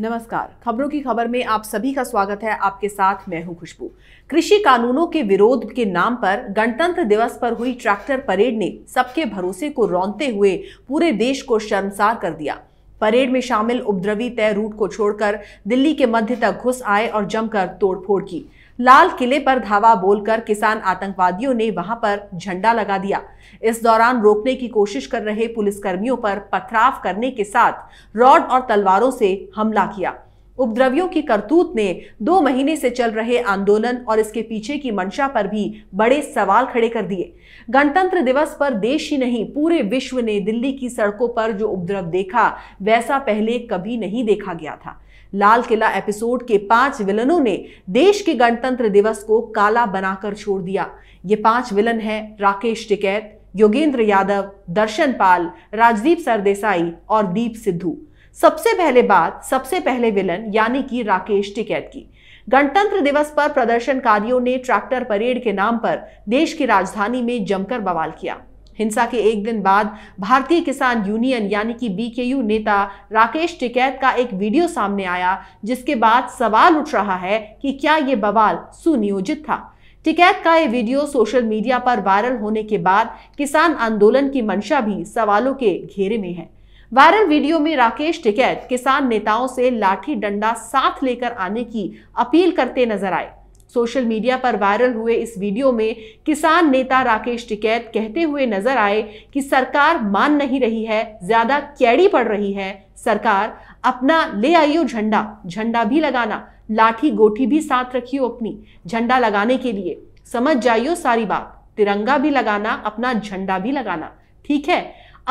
नमस्कार खबरों की खबर में आप सभी का स्वागत है आपके साथ मैं हूं खुशबू कृषि कानूनों के विरोध के नाम पर गणतंत्र दिवस पर हुई ट्रैक्टर परेड ने सबके भरोसे को रौनते हुए पूरे देश को शर्मसार कर दिया परेड में शामिल उपद्रवी तय रूट को छोड़कर दिल्ली के मध्य तक घुस आए और जमकर तोड़फोड़ की लाल किले पर धावा बोलकर किसान आतंकवादियों ने वहां पर झंडा लगा दिया इस दौरान रोकने की कोशिश कर रहे पुलिसकर्मियों पर पथराव करने के साथ रॉड और तलवारों से हमला किया उपद्रवियों की करतूत ने दो महीने से चल रहे आंदोलन और इसके पीछे की मंशा पर भी बड़े सवाल खड़े कर दिए गणतंत्र दिवस पर देश ही नहीं पूरे विश्व ने दिल्ली की सड़कों पर जो उपद्रव देखा वैसा पहले कभी नहीं देखा गया था लाल किला एपिसोड के पांच विलनों ने देश के गणतंत्र दिवस को काला बनाकर छोड़ दिया ये पांच विलन है राकेश टिकैत योगेंद्र यादव दर्शन पाल राजदीप सरदेसाई और दीप सिद्धू सबसे पहले बात सबसे पहले विलन यानी कि राकेश टिकैत की गणतंत्र दिवस पर प्रदर्शनकारियों ने ट्रैक्टर परेड के नाम पर देश की राजधानी में जमकर बवाल किया हिंसा के एक दिन बाद भारतीय किसान यूनियन यानी कि बीकेयू नेता राकेश टिकैत का एक वीडियो सामने आया जिसके बाद सवाल उठ रहा है कि क्या ये बवाल सुनियोजित था टिकैत का ये वीडियो सोशल मीडिया पर वायरल होने के बाद किसान आंदोलन की मंशा भी सवालों के घेरे में है वायरल वीडियो में राकेश टिकैत किसान नेताओं से लाठी डंडा साथ लेकर आने की अपील करते नजर आए सोशल मीडिया पर वायरल हुए इस वीडियो में किसान नेता राकेश टिकैत कहते हुए नजर आए कि सरकार मान नहीं रही है ज्यादा कैड़ी पड़ रही है सरकार अपना ले आइयो झंडा झंडा भी लगाना लाठी गोठी भी साथ रखियो अपनी झंडा लगाने के लिए समझ जाइयो सारी बात तिरंगा भी लगाना अपना झंडा भी लगाना ठीक है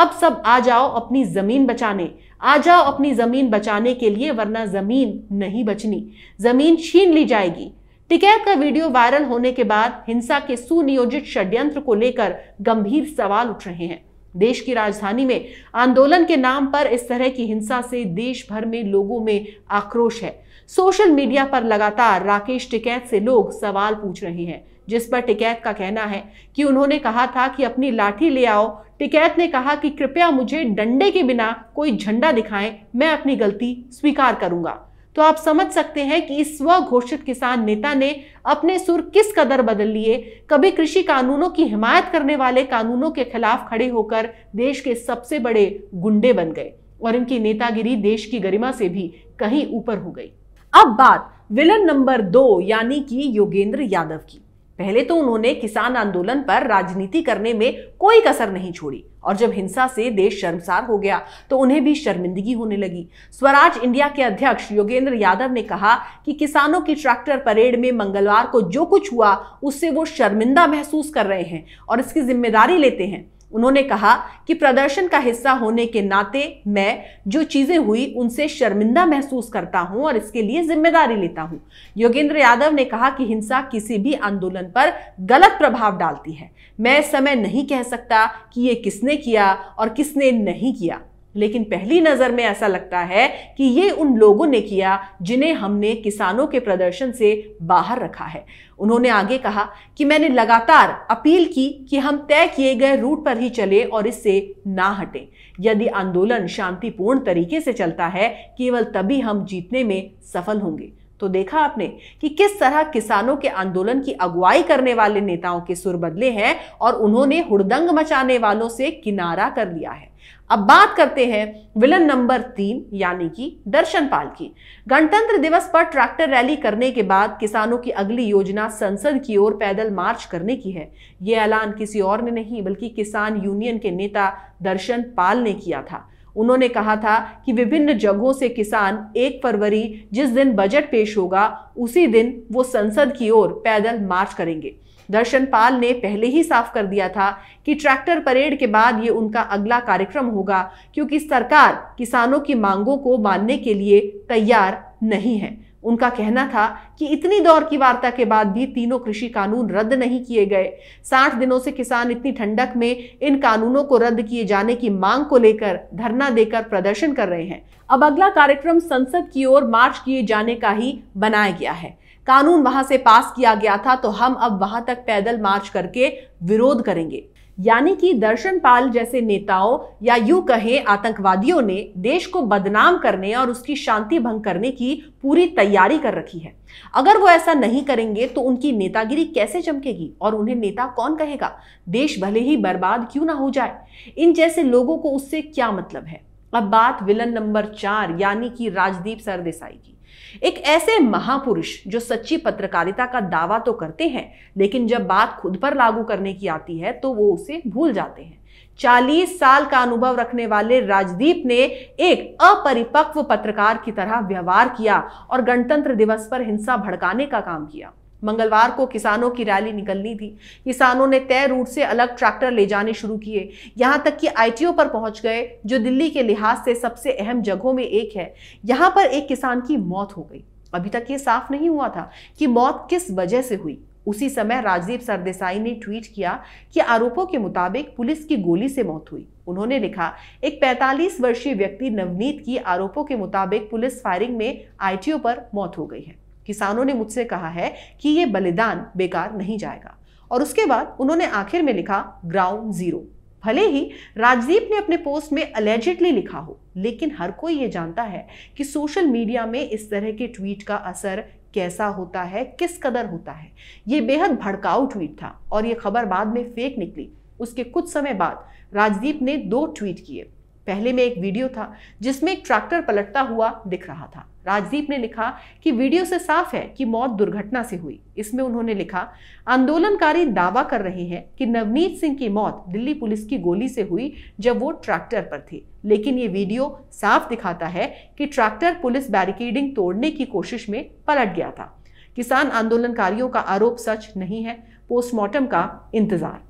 अब सब आ जाओ अपनी ज़मीन बचाने आ जाओ अपनी ज़मीन बचाने के लिए वरना ज़मीन नहीं बचनी ज़मीन छीन ली जाएगी टिकैत का वीडियो वायरल होने के बाद हिंसा के सुनियोजित षड्यंत्र को लेकर गंभीर सवाल उठ रहे हैं देश की राजधानी में आंदोलन के नाम पर इस तरह की हिंसा से देश भर में लोगों में आक्रोश है सोशल मीडिया पर लगातार राकेश टिकैत से लोग सवाल पूछ रहे हैं जिस पर टिकैत का कहना है कि उन्होंने कहा था कि अपनी लाठी ले आओ टिकैत ने कहा कि कृपया मुझे डंडे के बिना कोई झंडा दिखाएं मैं अपनी गलती स्वीकार करूंगा तो आप समझ सकते हैं कि इस स्व घोषित किसान नेता ने अपने सुर किस कदर बदल लिए कभी कृषि कानूनों की हिमायत करने वाले कानूनों के खिलाफ खड़े होकर देश के सबसे बड़े गुंडे बन गए और इनकी नेतागिरी देश की गरिमा से भी कहीं ऊपर हो गई अब बात विलन नंबर दो यानी कि योगेंद्र यादव की पहले तो उन्होंने किसान आंदोलन पर राजनीति करने में कोई कसर नहीं छोड़ी और जब हिंसा से देश शर्मसार हो गया तो उन्हें भी शर्मिंदगी होने लगी स्वराज इंडिया के अध्यक्ष योगेंद्र यादव ने कहा कि किसानों की ट्रैक्टर परेड में मंगलवार को जो कुछ हुआ उससे वो शर्मिंदा महसूस कर रहे हैं और इसकी जिम्मेदारी लेते हैं उन्होंने कहा कि प्रदर्शन का हिस्सा होने के नाते मैं जो चीजें हुई उनसे शर्मिंदा महसूस करता हूं और इसके लिए जिम्मेदारी लेता हूं योगेंद्र यादव ने कहा कि हिंसा किसी भी आंदोलन पर गलत प्रभाव डालती है मैं समय नहीं कह सकता कि ये किसने किया और किसने नहीं किया लेकिन पहली नज़र में ऐसा लगता है कि ये उन लोगों ने किया जिन्हें हमने किसानों के प्रदर्शन से बाहर रखा है उन्होंने आगे कहा कि मैंने लगातार अपील की कि हम तय किए गए रूट पर ही चले और इससे ना हटे यदि आंदोलन शांतिपूर्ण तरीके से चलता है केवल तभी हम जीतने में सफल होंगे तो देखा आपने कि किस तरह किसानों के आंदोलन की अगुवाई करने वाले नेताओं के सुर बदले हैं और उन्होंने हुड़दंग मचाने वालों से किनारा कर लिया है अब बात करते हैं विलन नंबर तीन यानी कि दर्शन पाल की गणतंत्र दिवस पर ट्रैक्टर रैली करने के बाद किसानों की अगली योजना संसद की ओर पैदल मार्च करने की है ये ऐलान किसी और ने नहीं बल्कि किसान यूनियन के नेता दर्शन पाल ने किया था उन्होंने कहा था कि विभिन्न जगहों से किसान एक फरवरी जिस दिन बजट पेश होगा उसी दिन वो संसद की ओर पैदल मार्च करेंगे दर्शन पाल ने पहले ही साफ कर दिया था कि ट्रैक्टर परेड के बाद ये उनका अगला कार्यक्रम होगा क्योंकि सरकार किसानों की मांगों को मानने के लिए तैयार नहीं है उनका कहना था कि इतनी दौर की वार्ता के बाद भी तीनों कृषि कानून रद्द नहीं किए गए साठ दिनों से किसान इतनी ठंडक में इन कानूनों को रद्द किए जाने की मांग को लेकर धरना देकर प्रदर्शन कर रहे हैं अब अगला कार्यक्रम संसद की ओर मार्च किए जाने का ही बनाया गया है कानून वहां से पास किया गया था तो हम अब वहां तक पैदल मार्च करके विरोध करेंगे यानी कि दर्शन पाल जैसे नेताओं या यू कहें आतंकवादियों ने देश को बदनाम करने और उसकी शांति भंग करने की पूरी तैयारी कर रखी है अगर वो ऐसा नहीं करेंगे तो उनकी नेतागिरी कैसे चमकेगी और उन्हें नेता कौन कहेगा देश भले ही बर्बाद क्यों ना हो जाए इन जैसे लोगों को उससे क्या मतलब है अब बात विलन नंबर चार यानी कि राजदीप सरदेसाई की एक ऐसे महापुरुष जो सच्ची पत्रकारिता का दावा तो करते हैं लेकिन जब बात खुद पर लागू करने की आती है तो वो उसे भूल जाते हैं चालीस साल का अनुभव रखने वाले राजदीप ने एक अपरिपक्व पत्रकार की तरह व्यवहार किया और गणतंत्र दिवस पर हिंसा भड़काने का काम किया मंगलवार को किसानों की रैली निकलनी थी किसानों ने तय रूट से अलग ट्रैक्टर ले जाने शुरू किए यहाँ तक कि आईटीओ पर पहुंच गए जो दिल्ली के लिहाज से सबसे अहम जगहों में एक है यहां पर एक किसान की मौत हो गई अभी तक ये साफ नहीं हुआ था कि मौत किस वजह से हुई उसी समय राजदीप सरदेसाई ने ट्वीट किया कि आरोपों के मुताबिक पुलिस की गोली से मौत हुई उन्होंने लिखा एक 45 वर्षीय व्यक्ति नवनीत की आरोपों के मुताबिक पुलिस फायरिंग में आईटीओ पर मौत हो गई है किसानों ने मुझसे कहा है कि ये बलिदान बेकार नहीं जाएगा और उसके बाद उन्होंने आखिर में लिखा ग्राउंड जीरो भले ही राजदीप ने अपने पोस्ट में अलेजिडली लिखा हो लेकिन हर कोई ये जानता है कि सोशल मीडिया में इस तरह के ट्वीट का असर कैसा होता है किस कदर होता है ये बेहद भड़काऊ ट्वीट था और ये खबर बाद में फेक निकली उसके कुछ समय बाद राजदीप ने दो ट्वीट किए पहले में एक वीडियो था जिसमें एक ट्रैक्टर पलटता हुआ दिख रहा था राजदीप ने लिखा कि वीडियो से साफ है कि मौत दुर्घटना से हुई इसमें उन्होंने लिखा आंदोलनकारी दावा कर रहे हैं कि नवनीत सिंह की मौत दिल्ली पुलिस की गोली से हुई जब वो ट्रैक्टर पर थे लेकिन ये वीडियो साफ दिखाता है कि ट्रैक्टर पुलिस बैरिकेडिंग तोड़ने की कोशिश में पलट गया था किसान आंदोलनकारियों का आरोप सच नहीं है पोस्टमार्टम का इंतजार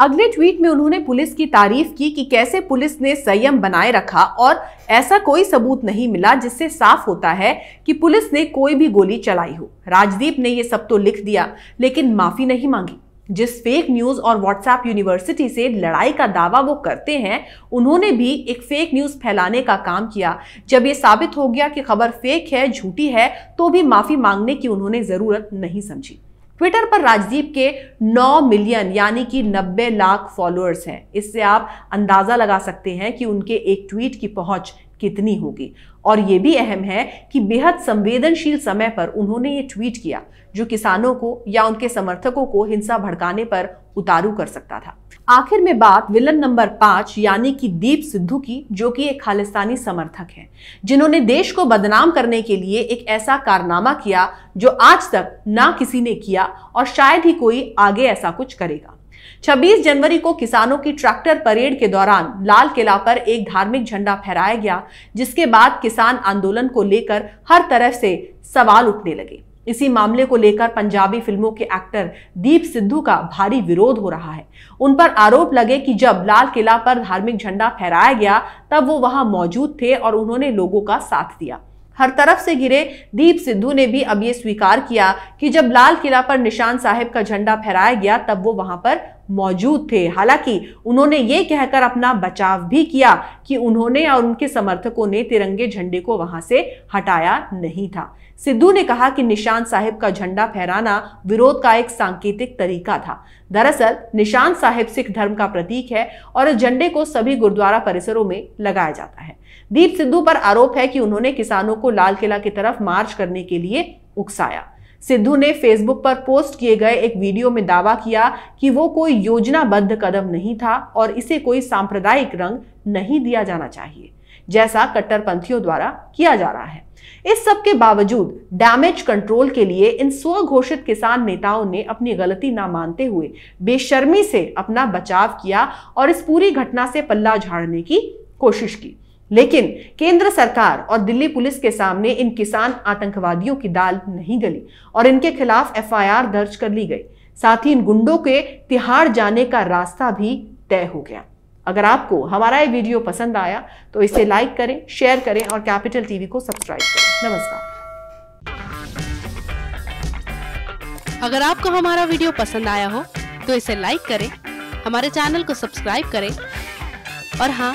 अगले ट्वीट में उन्होंने पुलिस की तारीफ की कि कैसे पुलिस ने संयम बनाए रखा और ऐसा कोई सबूत नहीं मिला जिससे साफ होता है कि पुलिस ने कोई भी गोली चलाई हो राजदीप ने ये सब तो लिख दिया लेकिन माफी नहीं मांगी जिस फेक न्यूज और व्हाट्सएप यूनिवर्सिटी से लड़ाई का दावा वो करते हैं उन्होंने भी एक फेक न्यूज फैलाने का काम किया जब ये साबित हो गया कि खबर फेक है झूठी है तो भी माफी मांगने की उन्होंने जरूरत नहीं समझी ट्विटर पर राजदीप के 9 मिलियन यानी कि 90 लाख फॉलोअर्स हैं इससे आप अंदाज़ा लगा सकते हैं कि उनके एक ट्वीट की पहुंच कितनी होगी और ये भी अहम है कि बेहद संवेदनशील समय पर उन्होंने ये ट्वीट किया जो किसानों को या उनके समर्थकों को हिंसा भड़काने पर उतारू कर सकता था आखिर में बात विलन नंबर पांच यानी कि दीप सिद्धू की जो कि एक खालिस्तानी समर्थक हैं जिन्होंने देश को बदनाम करने के लिए एक ऐसा कारनामा किया जो आज तक ना किसी ने किया और शायद ही कोई आगे ऐसा कुछ करेगा 26 जनवरी को किसानों की ट्रैक्टर परेड के दौरान लाल किला पर एक धार्मिक झंडा फहराया गया जिसके बाद किसान आंदोलन को लेकर हर तरफ से सवाल उठने लगे इसी मामले को लेकर पंजाबी फिल्मों के एक्टर दीप सिद्धू का भारी विरोध हो रहा है उन पर आरोप लगे कि जब लाल किला पर धार्मिक झंडा फहराया गया तब वो वहां मौजूद थे और उन्होंने लोगों का साथ दिया हर तरफ से घिरे दीप सिद्धू ने भी अब ये स्वीकार किया कि जब लाल किला पर निशान साहेब का झंडा फहराया गया तब वो वहां पर मौजूद थे हालांकि उन्होंने ये कहकर अपना बचाव भी किया कि उन्होंने और उनके समर्थकों ने तिरंगे झंडे को वहां से हटाया नहीं था सिद्धू ने कहा कि निशान साहिब का झंडा फहराना विरोध का एक सांकेतिक तरीका था दरअसल निशान साहिब सिख धर्म का प्रतीक है और झंडे को सभी गुरुद्वारा परिसरों में लगाया जाता है दीप सिद्धू पर आरोप है कि उन्होंने किसानों को लाल किला की तरफ मार्च करने के लिए उकसाया सिद्धू ने फेसबुक पर पोस्ट किए गए एक वीडियो में दावा किया कि वो कोई योजनाबद्ध कदम नहीं था और इसे कोई सांप्रदायिक रंग नहीं दिया जाना चाहिए जैसा कट्टरपंथियों द्वारा किया जा रहा है इस सब के बावजूद डैमेज कंट्रोल के लिए इन स्वघोषित किसान नेताओं ने अपनी गलती ना मानते हुए बेशर्मी से अपना बचाव किया और इस पूरी घटना से पल्ला झाड़ने की कोशिश की लेकिन केंद्र सरकार और दिल्ली पुलिस के सामने इन किसान आतंकवादियों की दाल नहीं गली और इनके खिलाफ एफआईआर दर्ज कर ली गई साथ ही इन गुंडों के तिहाड़ जाने का रास्ता भी तय हो गया अगर आपको हमारा ये वीडियो पसंद आया तो इसे लाइक करें शेयर करें और कैपिटल टीवी को सब्सक्राइब करें नमस्कार अगर आपको हमारा वीडियो पसंद आया हो तो इसे लाइक करें हमारे चैनल को सब्सक्राइब करें और हाँ